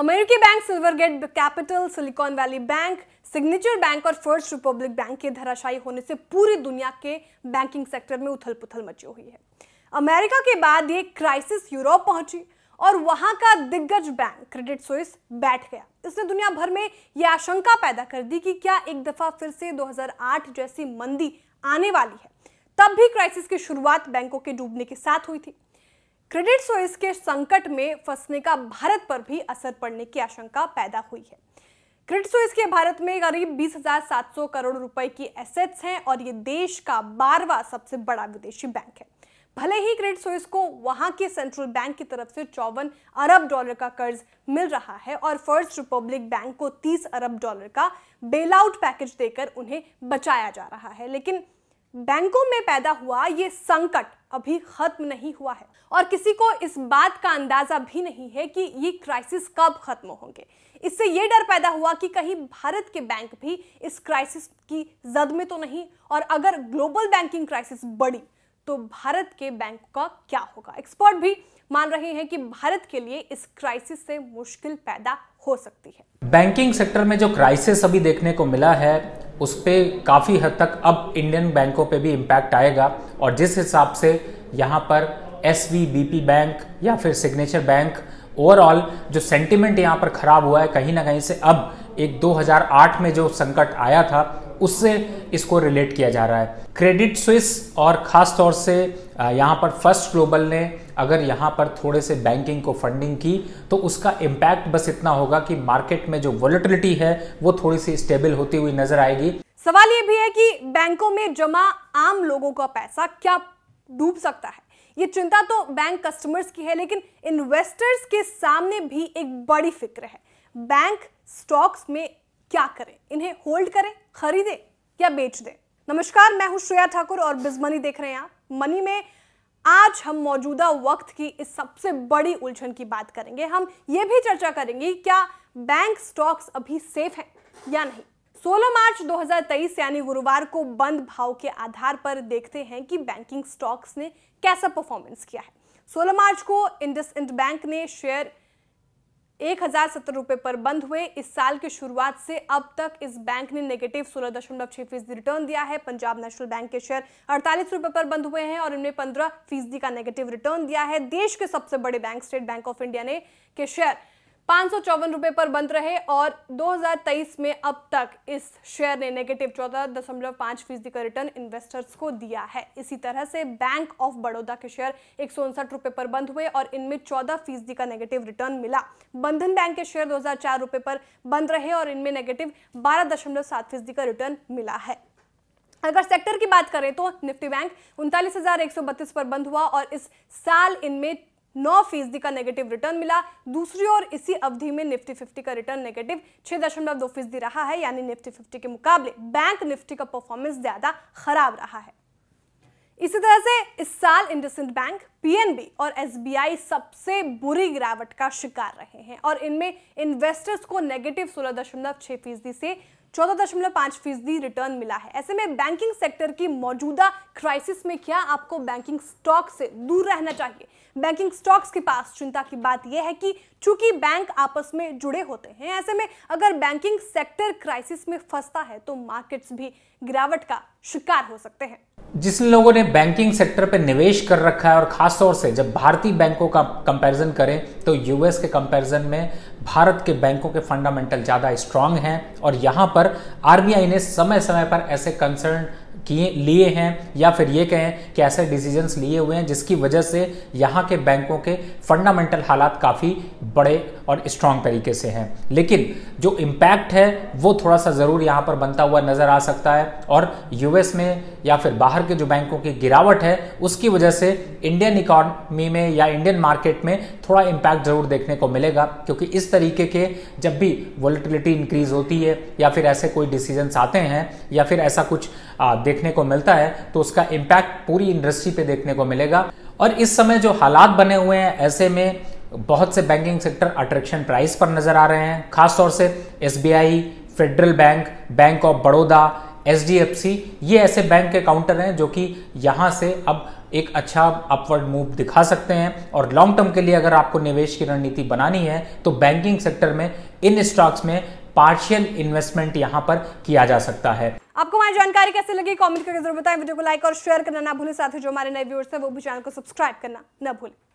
अमेरिकी bank Silvergate Capital Silicon Valley Bank Signature Bank और First Republic Bank के धराशायी होने से पूरी दुनिया के बैंकिंग सेक्टर में उथल पुथल मची हुई है अमेरिका के बाद ये क्राइसिस यूरोप पहुंची और वहां का दिग्गज बैंक क्रेडिट सोइस बैठ गया इसने दुनिया भर में यह आशंका पैदा कर दी कि क्या एक दफा फिर से 2008 जैसी मंदी आने वाली है तब भी क्राइसिस की शुरुआत बैंकों के डूबने के साथ हुई थी क्रेडिट सोइस के संकट में फंसने का भारत पर भी असर पड़ने की आशंका पैदा हुई है क्रेडिट सुइस के भारत में करीब 20,700 करोड़ रुपए की एसेट्स हैं और ये देश का बारवा सबसे बड़ा विदेशी बैंक है भले ही क्रेडिट सोइस को वहां के सेंट्रल बैंक की तरफ से चौवन अरब डॉलर का कर्ज मिल रहा है और फर्स्ट रिपब्लिक बैंक को 30 अरब डॉलर का बेल पैकेज देकर उन्हें बचाया जा रहा है लेकिन बैंकों में पैदा हुआ ये संकट अभी खत्म नहीं हुआ है और किसी को इस बात का अंदाजा भी नहीं है कि ये क्राइसिस कब खत्म होंगे इससे ये डर पैदा हुआ कि कहीं भारत के बैंक भी इस क्राइसिस की जद में तो नहीं और अगर ग्लोबल बैंकिंग क्राइसिस बढ़ी तो भारत के बैंक का क्या होगा एक्सपर्ट भी मान रहे हैं कि भारत के लिए इस क्राइसिस से मुश्किल पैदा हो सकती है बैंकिंग सेक्टर में जो क्राइसिस अभी देखने को मिला है उस पर काफ़ी हद तक अब इंडियन बैंकों पे भी इम्पैक्ट आएगा और जिस हिसाब से यहाँ पर एस वी बैंक या फिर सिग्नेचर बैंक ओवरऑल जो सेंटिमेंट यहाँ पर ख़राब हुआ है कहीं ना कहीं से अब एक 2008 में जो संकट आया था उससे इसको रिलेट किया जा रहा है क्रेडिट स्विस और ख़ास तौर से यहाँ पर फर्स्ट ग्लोबल ने अगर यहाँ पर थोड़े से बैंकिंग को फंडिंग की तो उसका इम्पैक्ट बस इतना होगा कि मार्केट में जो वॉलिटिलिटी है वो थोड़ी सी स्टेबल होती हुई नजर आएगी सवाल ये भी है कि बैंकों में जमा आम लोगों का पैसा क्या डूब सकता है ये चिंता तो बैंक कस्टमर्स की है लेकिन इन्वेस्टर्स के सामने भी एक बड़ी फिक्र है बैंक स्टॉक्स में क्या करें इन्हें होल्ड करें खरीदें या बेच दें नमस्कार मैं हूं श्रेया ठाकुर और बिजमनी देख रहे हैं आप मनी में आज हम मौजूदा वक्त की इस सबसे बड़ी उलझन की बात करेंगे हम ये भी चर्चा करेंगे क्या बैंक स्टॉक्स अभी सेफ हैं या नहीं 16 मार्च 2023 यानी गुरुवार को बंद भाव के आधार पर देखते हैं कि बैंकिंग स्टॉक्स ने कैसा परफॉर्मेंस किया है 16 मार्च को इंडस इंड बैंक ने शेयर एक हजार सत्तर रुपए पर बंद हुए इस साल की शुरुआत से अब तक इस बैंक ने नेगेटिव सोलह दशमलव छह फीसदी रिटर्न दिया है पंजाब नेशनल बैंक के शेयर अड़तालीस रुपए पर बंद हुए हैं और इनमें पंद्रह फीसदी का नेगेटिव रिटर्न दिया है देश के सबसे बड़े bank State Bank of India ने के शेयर पाँच रुपए पर बंद रहे और 2023 में अब तक इस शेयर ने नेगेटिव चौदह दशमलव पाँच फीसदी का रिटर्न इन्वेस्टर्स को दिया है इसी तरह से बैंक ऑफ बड़ौदा के शेयर एक रुपए पर बंद हुए और इनमें चौदह फीसदी का नेगेटिव रिटर्न मिला बंधन बैंक के शेयर दो रुपए पर बंद रहे और इनमें नेगेटिव बारह फीसदी का रिटर्न मिला है अगर सेक्टर की बात करें तो निफ्टी बैंक उनतालीस पर बंद हुआ और इस साल इनमें नौ फीसदी का नेगेटिव रिटर्न मिला दूसरी ओर इसी अवधि में निफ्टी फिफ्टी का रिटर्न नेगेटिव छह दशमलव दो फीसदी रहा है यानी निफ्टी फिफ्टी के मुकाबले बैंक निफ्टी का परफॉर्मेंस ज्यादा खराब रहा है इसी तरह से इस साल इंडसेंड बैंक पीएनबी और एसबीआई सबसे बुरी गिरावट का शिकार रहे हैं और इनमें इन्वेस्टर्स को नेगेटिव सोलह दशमलव छह फीसदी से चौदह दशमलव पांच फीसदी रिटर्न मिला है ऐसे में बैंकिंग सेक्टर की मौजूदा क्राइसिस में क्या आपको बैंकिंग स्टॉक से दूर रहना चाहिए बैंकिंग स्टॉक्स के पास चिंता की बात यह है कि चूंकि बैंक आपस में जुड़े होते हैं ऐसे में अगर बैंकिंग सेक्टर क्राइसिस में फंसता है तो मार्केट्स भी गिरावट का शिकार हो सकते हैं जिस लोगों ने बैंकिंग सेक्टर पर निवेश कर रखा है और खासतौर से जब भारतीय बैंकों का कंपैरिजन करें तो यूएस के कंपैरिजन में भारत के बैंकों के फंडामेंटल ज़्यादा स्ट्रांग हैं और यहां पर आरबीआई ने समय समय पर ऐसे कंसर्न किए लिए हैं या फिर ये कहें कि ऐसे डिसीजंस लिए हुए हैं जिसकी वजह से यहाँ के बैंकों के फंडामेंटल हालात काफ़ी बड़े और स्ट्रांग तरीके से हैं लेकिन जो इम्पैक्ट है वो थोड़ा सा ज़रूर यहाँ पर बनता हुआ नज़र आ सकता है और यूएस में या फिर बाहर के जो बैंकों की गिरावट है उसकी वजह से इंडियन इकॉनमी में या इंडियन मार्केट में थोड़ा इम्पैक्ट ज़रूर देखने को मिलेगा क्योंकि इस तरीके के जब भी वॉलिटिलिटी इंक्रीज होती है या फिर ऐसे कोई डिसीजंस आते हैं या फिर ऐसा कुछ आ, देखने को मिलता है तो उसका इम्पैक्ट पूरी इंडस्ट्री पे देखने को मिलेगा और इस समय जो हालात बने हुए हैं ऐसे में बहुत से बैंकिंग सेक्टर अट्रैक्शन प्राइस पर नजर आ रहे हैं खासतौर से एस Federal Bank Bank of Baroda एच ये ऐसे बैंक के काउंटर हैं जो कि यहाँ से अब एक अच्छा अपवर्ड मूव दिखा सकते हैं और लॉन्ग टर्म के लिए अगर आपको निवेश की रणनीति बनानी है तो बैंकिंग सेक्टर में इन स्टॉक्स में पार्शियल इन्वेस्टमेंट यहां पर किया जा सकता है आपको हमारी जानकारी कैसे लगी कमेंट करके जरूर बताएं वीडियो को लाइक और शेयर करना ना भूलें साथ ही जो हमारे नए व्यूअर्स हैं वो भी चैनल को सब्सक्राइब करना ना भूलें